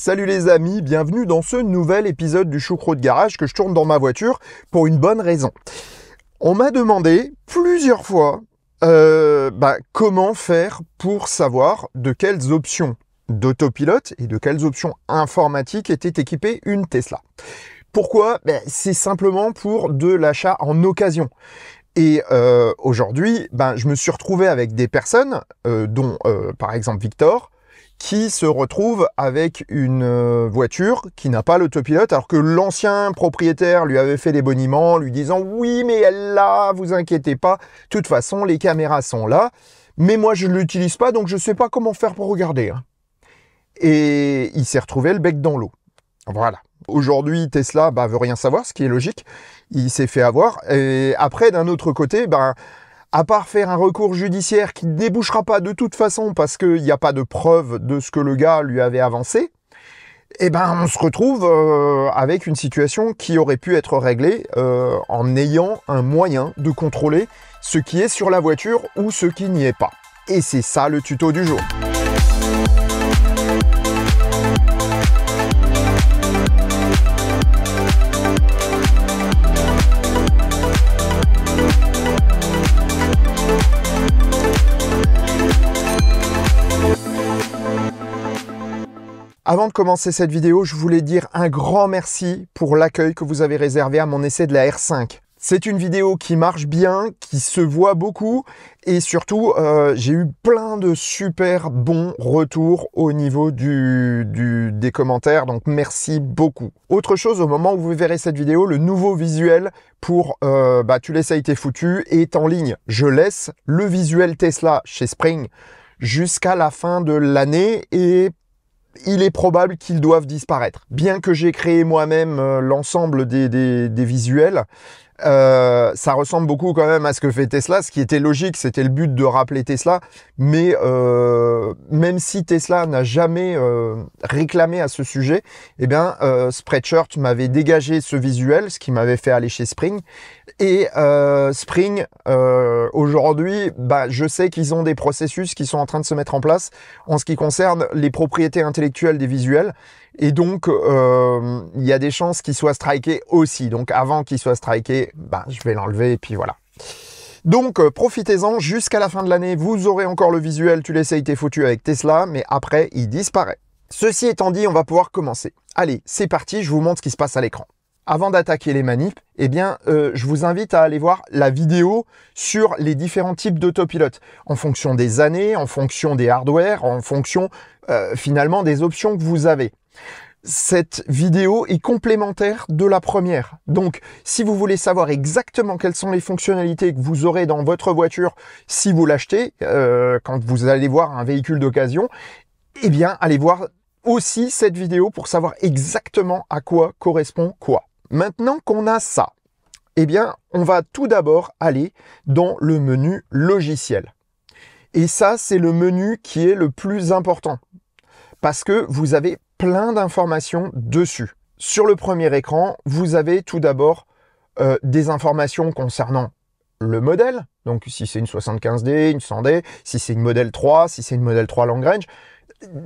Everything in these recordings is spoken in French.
Salut les amis, bienvenue dans ce nouvel épisode du Choucroute de garage que je tourne dans ma voiture pour une bonne raison. On m'a demandé plusieurs fois euh, bah, comment faire pour savoir de quelles options d'autopilote et de quelles options informatiques était équipée une Tesla. Pourquoi ben, C'est simplement pour de l'achat en occasion. Et euh, aujourd'hui, ben, je me suis retrouvé avec des personnes, euh, dont par exemple Victor, qui se retrouve avec une euh, voiture qui n'a pas l'autopilote, alors que l'ancien propriétaire lui avait fait des boniments, lui disant oui mais elle là, vous inquiétez pas, de toute façon les caméras sont là, mais moi je ne l'utilise pas donc je ne sais pas comment faire pour regarder. Hein. Et il s'est retrouvé le bec dans l'eau. Voilà. Aujourd'hui, Tesla bah, veut rien savoir, ce qui est logique. Il s'est fait avoir. Et après, d'un autre côté, ben à part faire un recours judiciaire qui ne débouchera pas de toute façon parce qu'il n'y a pas de preuve de ce que le gars lui avait avancé, eh ben on se retrouve euh, avec une situation qui aurait pu être réglée euh, en ayant un moyen de contrôler ce qui est sur la voiture ou ce qui n'y est pas. Et c'est ça le tuto du jour. Avant de commencer cette vidéo, je voulais dire un grand merci pour l'accueil que vous avez réservé à mon essai de la R5. C'est une vidéo qui marche bien, qui se voit beaucoup et surtout euh, j'ai eu plein de super bons retours au niveau du, des commentaires donc merci beaucoup. Autre chose au moment où vous verrez cette vidéo, le nouveau visuel pour euh, bah, Tu laisses a été foutu est en ligne. Je laisse le visuel Tesla chez Spring jusqu'à la fin de l'année et il est probable qu'ils doivent disparaître. Bien que j'ai créé moi-même euh, l'ensemble des, des, visuels, euh, ça ressemble beaucoup quand même à ce que fait Tesla, ce qui était logique, c'était le but de rappeler Tesla, mais euh, même si Tesla n'a jamais réclamé à ce sujet, eh bien, Spreadshirt m'avait dégagé ce visuel, ce qui m'avait fait aller chez Spring, et euh, Spring, euh, aujourd'hui, bah, je sais qu'ils ont des processus qui sont en train de se mettre en place en ce qui concerne les propriétés intellectuelles des visuels. Et donc, euh, il y a des chances qu'ils soient strikés aussi. Donc, avant qu'ils soient strikés, bah, je vais l'enlever et puis voilà. Donc profitez-en jusqu'à la fin de l'année, vous aurez encore le visuel, tu l'essayes, t'es foutu avec Tesla, mais après il disparaît. Ceci étant dit, on va pouvoir commencer. Allez, c'est parti, je vous montre ce qui se passe à l'écran avant d'attaquer les manips, eh bien, euh, je vous invite à aller voir la vidéo sur les différents types d'autopilotes, en fonction des années, en fonction des hardware, en fonction euh, finalement des options que vous avez. Cette vidéo est complémentaire de la première. Donc, si vous voulez savoir exactement quelles sont les fonctionnalités que vous aurez dans votre voiture si vous l'achetez, euh, quand vous allez voir un véhicule d'occasion, eh bien, allez voir aussi cette vidéo pour savoir exactement à quoi correspond quoi. Maintenant qu'on a ça, eh bien, on va tout d'abord aller dans le menu logiciel. Et ça, c'est le menu qui est le plus important parce que vous avez plein d'informations dessus. Sur le premier écran, vous avez tout d'abord euh, des informations concernant le modèle, donc si c'est une 75D, une 100D, si c'est une modèle 3, si c'est une modèle 3 long range.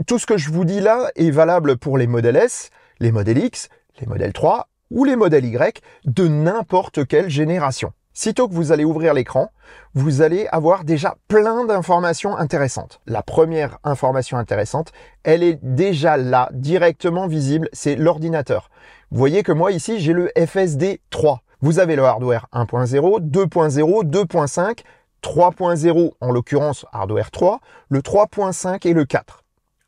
Tout ce que je vous dis là est valable pour les modèles S, les modèles X, les modèles 3 ou les modèles Y de n'importe quelle génération. Sitôt que vous allez ouvrir l'écran, vous allez avoir déjà plein d'informations intéressantes. La première information intéressante, elle est déjà là, directement visible, c'est l'ordinateur. Vous voyez que moi ici, j'ai le FSD 3. Vous avez le hardware 1.0, 2.0, 2.5, 3.0 en l'occurrence hardware 3, le 3.5 et le 4.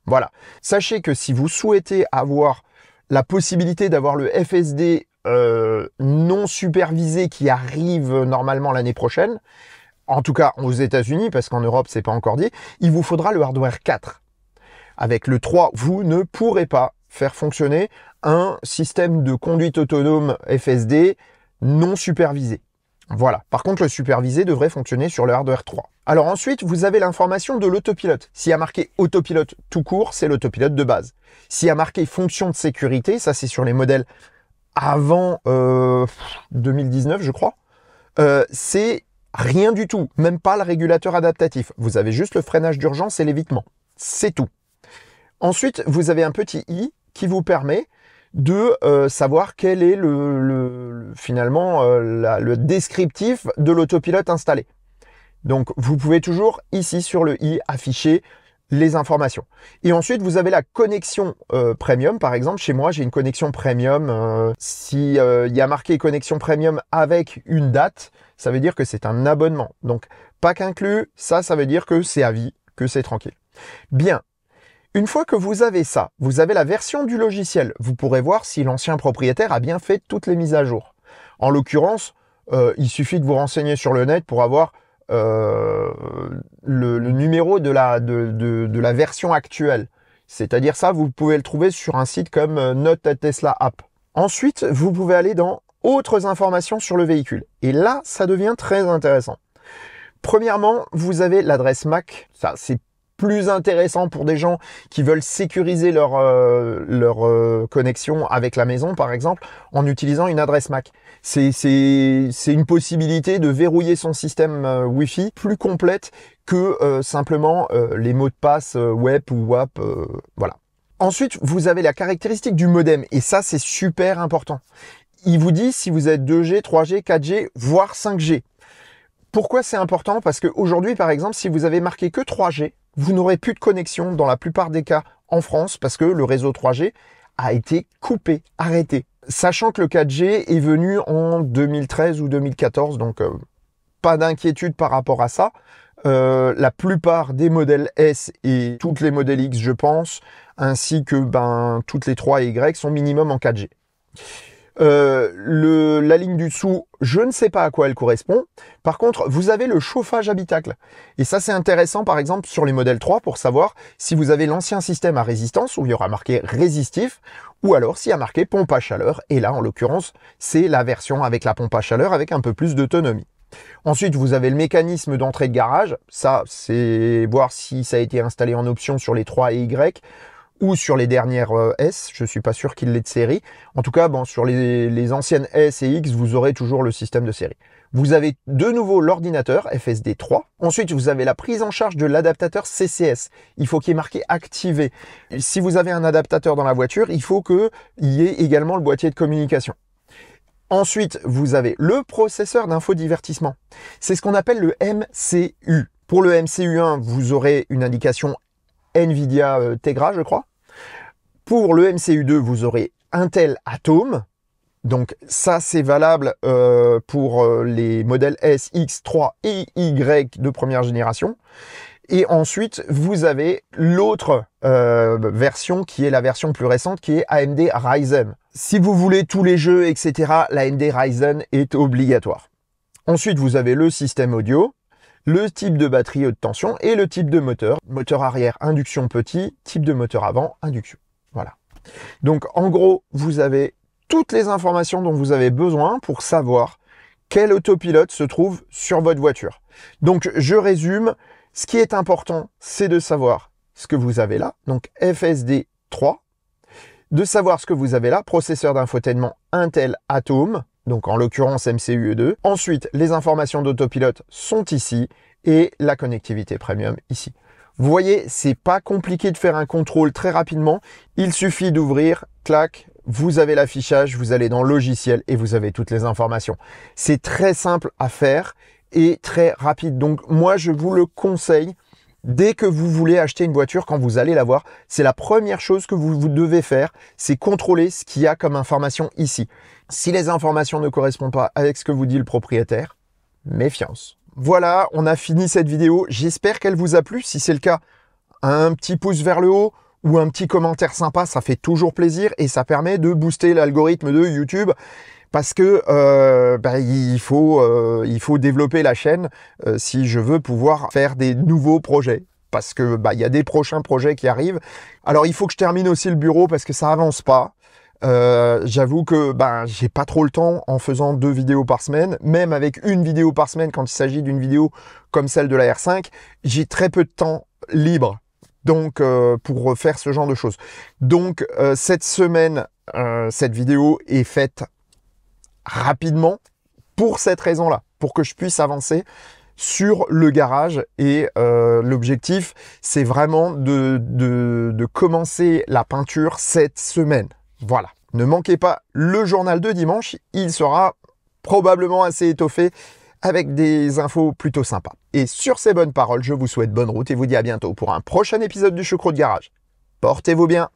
Voilà. Sachez que si vous souhaitez avoir la possibilité d'avoir le FSD euh, non supervisé qui arrive normalement l'année prochaine, en tout cas aux États-Unis, parce qu'en Europe c'est pas encore dit, il vous faudra le hardware 4. Avec le 3, vous ne pourrez pas faire fonctionner un système de conduite autonome FSD non supervisé. Voilà. Par contre, le supervisé devrait fonctionner sur le hardware 3. Alors ensuite, vous avez l'information de l'autopilote. S'il y a marqué autopilote tout court, c'est l'autopilote de base. S'il y a marqué fonction de sécurité, ça c'est sur les modèles avant 2019, euh, je crois, euh, c'est rien du tout. Même pas le régulateur adaptatif. Vous avez juste le freinage d'urgence et l'évitement. C'est tout. Ensuite, vous avez un petit i qui vous permet de euh, savoir quel est le, finalement euh, le descriptif de l'autopilote installé. Donc vous pouvez toujours ici sur le i afficher les informations. Et ensuite, vous avez la connexion euh, premium. Par exemple, chez moi, j'ai une connexion premium. si il y a marqué connexion premium avec une date, ça veut dire que c'est un abonnement. Donc, pas qu'inclus, ça, ça veut dire que c'est à vie, que c'est tranquille. Bien, une fois que vous avez ça, vous avez la version du logiciel. Vous pourrez voir si l'ancien propriétaire a bien fait toutes les mises à jour. En l'occurrence, euh, il suffit de vous renseigner sur le net pour avoir euh, le, numéro de la, de, de la version actuelle. C'est-à-dire ça, vous pouvez le trouver sur un site comme euh, Note Tesla App. Ensuite, vous pouvez aller dans autres informations sur le véhicule. Et là, ça devient très intéressant. Premièrement, vous avez l'adresse MAC. Ça, c'est plus intéressant pour des gens qui veulent sécuriser leur, euh, leur euh, connexion avec la maison, par exemple, en utilisant une adresse MAC. C'est une possibilité de verrouiller son système euh, Wi-Fi plus complète que simplement les mots de passe web ou WAP. voilà. Ensuite, vous avez la caractéristique du modem, et ça, c'est super important. Il vous dit si vous êtes 2G, 3G, 4G, voire 5G. Pourquoi c'est important Parce qu'aujourd'hui, par exemple, si vous avez marqué que 3G, vous n'aurez plus de connexion dans la plupart des cas en France parce que le réseau 3G a été coupé, arrêté. Sachant que le 4G est venu en 2013 ou 2014, donc euh, pas d'inquiétude par rapport à ça. Euh, la plupart des modèles S et toutes les modèles X, je pense, ainsi que ben, toutes les 3 Y sont minimum en 4G. Euh, la ligne du dessous, je ne sais pas à quoi elle correspond. Par contre, vous avez le chauffage habitacle. Et ça, c'est intéressant, par exemple, sur les modèles 3 pour savoir si vous avez l'ancien système à résistance où il y aura marqué résistif ou alors s'il y a marqué pompe à chaleur. Et là, en l'occurrence, c'est la version avec la pompe à chaleur avec un peu plus d'autonomie. Ensuite, vous avez le mécanisme d'entrée de garage. Ça, c'est voir si ça a été installé en option sur les 3 et Y ou sur les dernières euh, S. Je ne suis pas sûr qu'il l'ait de série. En tout cas, bon, sur les, anciennes S et X, vous aurez toujours le système de série. Vous avez de nouveau l'ordinateur FSD 3. Ensuite, vous avez la prise en charge de l'adaptateur CCS. Il faut qu'il y ait marqué activé. Si vous avez un adaptateur dans la voiture, il faut qu'il y ait également le boîtier de communication. Ensuite, vous avez le processeur d'infodivertissement. C'est ce qu'on appelle le MCU. Pour le MCU1, vous aurez une indication Nvidia euh, Tegra, je crois. Pour le MCU2, vous aurez Intel Atom. Donc ça, c'est valable euh, pour euh, les modèles sx 3 et Y de première génération. Et ensuite, vous avez l'autre version qui est la version plus récente, qui est AMD Ryzen. Si vous voulez tous les jeux, etc., l'AMD Ryzen est obligatoire. Ensuite, vous avez le système audio, le type de batterie haute tension et le type de moteur. Moteur arrière, induction petit, type de moteur avant, induction. Voilà. Donc en gros, vous avez toutes les informations dont vous avez besoin pour savoir quel autopilote se trouve sur votre voiture. Donc je résume, ce qui est important, c'est de savoir ce que vous avez là, donc FSD 3, de savoir ce que vous avez là, processeur d'infotainment Intel Atom, donc en l'occurrence MCUE2. Ensuite, les informations d'autopilote sont ici et la connectivité premium ici. Vous voyez, c'est pas compliqué de faire un contrôle très rapidement. Il suffit d'ouvrir, clac, vous avez l'affichage, vous allez dans logiciel et vous avez toutes les informations. C'est très simple à faire et très rapide. Donc moi, je vous le conseille dès que vous voulez acheter une voiture, quand vous allez la voir, c'est la première chose que vous, devez faire, c'est contrôler ce qu'il y a comme information ici. Si les informations ne correspondent pas avec ce que vous dit le propriétaire, méfiance. Voilà, on a fini cette vidéo. J'espère qu'elle vous a plu. Si c'est le cas, un petit pouce vers le haut ou un petit commentaire sympa, ça fait toujours plaisir et ça permet de booster l'algorithme de YouTube parce que euh, ben, il faut euh, il faut développer la chaîne euh, si je veux pouvoir faire des nouveaux projets parce que bah, il y a des prochains projets qui arrivent. Alors il faut que je termine aussi le bureau parce que ça avance pas. j'avoue que ben j'ai pas trop le temps en faisant deux vidéos par semaine, même avec une vidéo par semaine quand il s'agit d'une vidéo comme celle de la R5, j'ai très peu de temps libre. Donc pour faire ce genre de choses. Donc cette semaine, cette vidéo est faite rapidement pour cette raison-là, pour que je puisse avancer sur le garage et euh, l'objectif c'est vraiment de, de, commencer la peinture cette semaine. Voilà. Ne manquez pas le journal de dimanche, il sera probablement assez étoffé avec des infos plutôt sympas. Et sur ces bonnes paroles, je vous souhaite bonne route et vous dis à bientôt pour un prochain épisode du Choucroute de Garage. Portez-vous bien